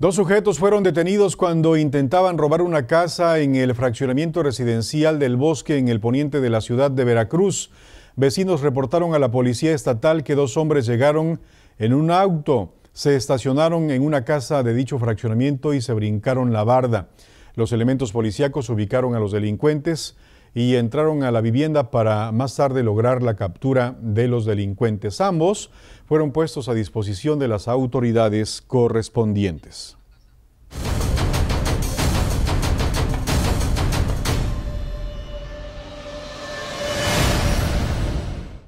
Dos sujetos fueron detenidos cuando intentaban robar una casa en el fraccionamiento residencial del bosque en el poniente de la ciudad de Veracruz. Vecinos reportaron a la policía estatal que dos hombres llegaron en un auto, se estacionaron en una casa de dicho fraccionamiento y se brincaron la barda. Los elementos policíacos ubicaron a los delincuentes, y entraron a la vivienda para más tarde lograr la captura de los delincuentes. Ambos fueron puestos a disposición de las autoridades correspondientes.